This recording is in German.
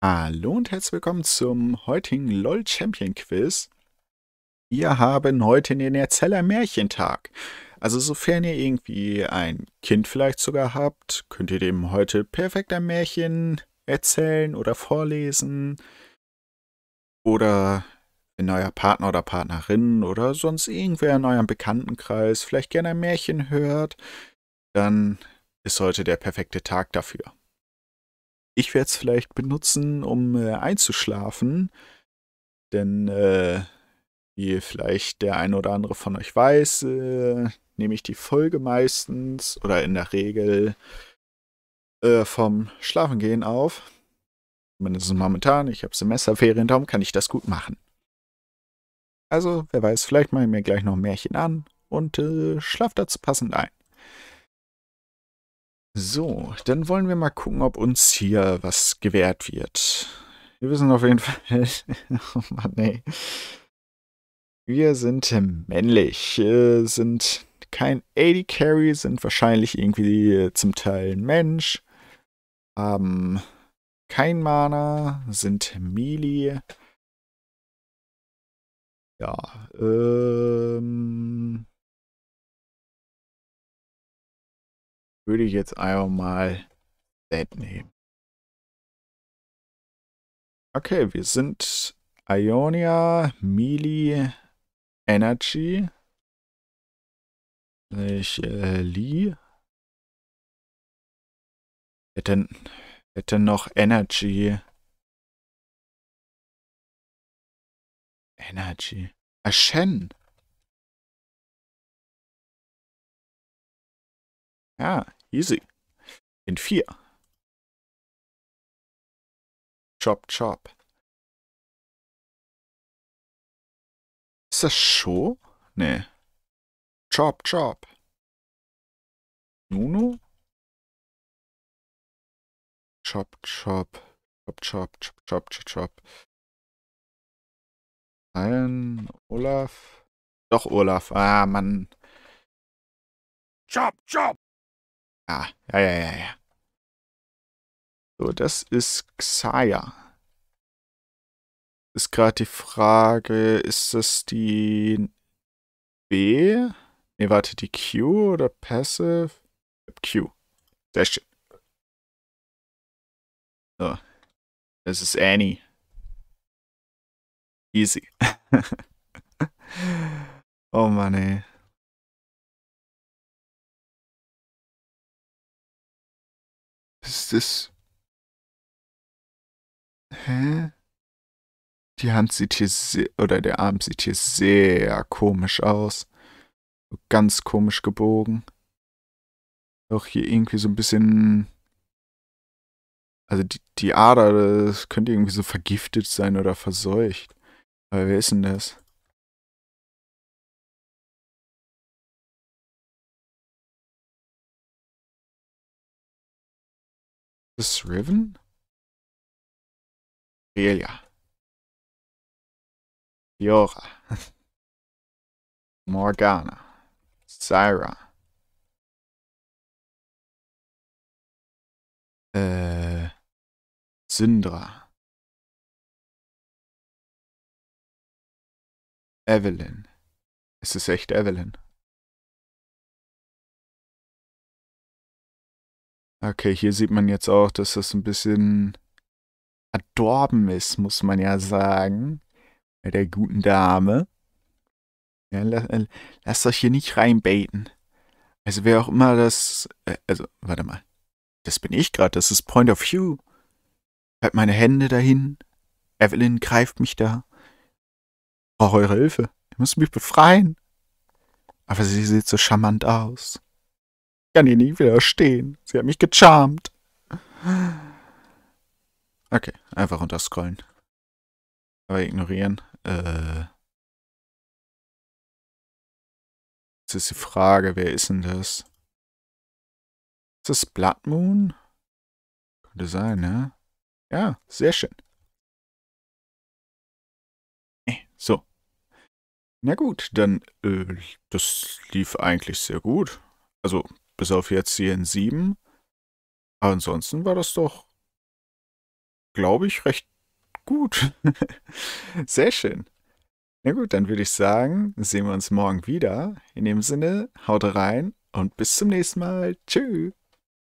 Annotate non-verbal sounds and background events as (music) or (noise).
Hallo und herzlich willkommen zum heutigen LOL Champion Quiz. Wir haben heute den Erzähler Märchentag. Also sofern ihr irgendwie ein Kind vielleicht sogar habt, könnt ihr dem heute perfekt ein Märchen erzählen oder vorlesen. Oder wenn euer Partner oder Partnerin oder sonst irgendwer in eurem Bekanntenkreis vielleicht gerne ein Märchen hört, dann ist heute der perfekte Tag dafür. Ich werde es vielleicht benutzen, um äh, einzuschlafen. Denn, äh, wie vielleicht der ein oder andere von euch weiß, äh, nehme ich die Folge meistens oder in der Regel äh, vom Schlafengehen auf. Zumindest momentan. Ich habe Semesterferien, darum kann ich das gut machen. Also, wer weiß, vielleicht mache ich mir gleich noch ein Märchen an und äh, schlaf dazu passend ein. So, dann wollen wir mal gucken, ob uns hier was gewährt wird. Wir wissen auf jeden Fall... (laughs) oh Mann, ey. Wir sind männlich, sind kein AD Carry, sind wahrscheinlich irgendwie äh, zum Teil ein Mensch, haben kein Mana, sind Melee. Ja, ähm, würde ich jetzt einfach mal Date nehmen. Okay, wir sind Ionia, Mili, Energy. Ich, äh, Lee. Hätte, hätte noch Energy. Energy. Ashen. Ah, ja, Easy. In vier. Chop, chop. Ist das Show? Nee. Chop, chop. Nunu? Chop, chop. Chop, chop, chop, chop, chop, Ein Olaf. Doch, Olaf. Ah, Mann. Chop, chop. Ja, ah, ja, ja, ja, ja. So, das ist Xaya. Ist gerade die Frage, ist das die B? Ne, warte, die Q oder Passive? Q. Sehr schön. So. Das ist Annie. Easy. (laughs) oh Mann, ey. Ist das. Hä? Die Hand sieht hier sehr, oder der Arm sieht hier sehr komisch aus. Ganz komisch gebogen. Auch hier irgendwie so ein bisschen. Also die, die Ader, das könnte irgendwie so vergiftet sein oder verseucht. Aber wer ist denn das? This Riven? Relia. Fiora. (laughs) Morgana. Syra. Äh. Syndra. Evelyn. Es ist echt Evelyn. Okay, hier sieht man jetzt auch, dass das ein bisschen verdorben ist, muss man ja sagen. Bei der guten Dame. Ja, äh, lasst euch hier nicht reinbaiten. Also wer auch immer das... Äh, also, warte mal. Das bin ich gerade, das ist Point of View. Halt meine Hände dahin. Evelyn greift mich da. Brauche eure Hilfe. Ihr müsst mich befreien. Aber sie sieht so charmant aus. Ich kann ihr nie widerstehen. Sie hat mich gecharmt. Okay, einfach runterscrollen. Aber ignorieren. Äh. Jetzt ist die Frage, wer ist denn das? Ist das Blood Moon? Könnte sein, ne? Ja, sehr schön. Äh, so. Na gut, dann, äh, das lief eigentlich sehr gut. Also, bis auf jetzt hier in 7 Aber ansonsten war das doch, glaube ich, recht gut. (laughs) Sehr schön. Na gut, dann würde ich sagen, sehen wir uns morgen wieder. In dem Sinne, haut rein und bis zum nächsten Mal. Tschüss.